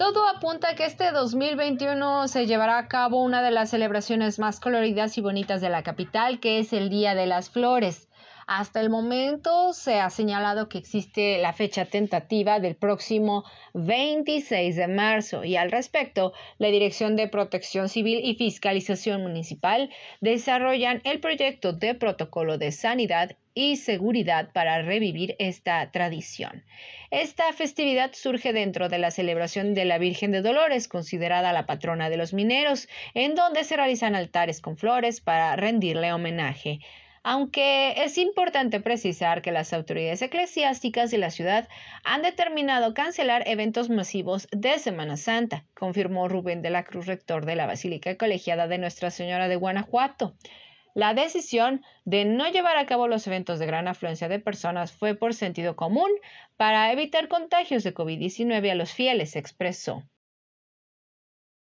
Todo apunta a que este 2021 se llevará a cabo una de las celebraciones más coloridas y bonitas de la capital, que es el Día de las Flores. Hasta el momento se ha señalado que existe la fecha tentativa del próximo 26 de marzo y al respecto, la Dirección de Protección Civil y Fiscalización Municipal desarrollan el proyecto de protocolo de sanidad y seguridad para revivir esta tradición. Esta festividad surge dentro de la celebración de la Virgen de Dolores, considerada la patrona de los mineros, en donde se realizan altares con flores para rendirle homenaje aunque es importante precisar que las autoridades eclesiásticas de la ciudad han determinado cancelar eventos masivos de Semana Santa, confirmó Rubén de la Cruz, rector de la Basílica Colegiada de Nuestra Señora de Guanajuato. La decisión de no llevar a cabo los eventos de gran afluencia de personas fue por sentido común para evitar contagios de COVID-19 a los fieles, expresó.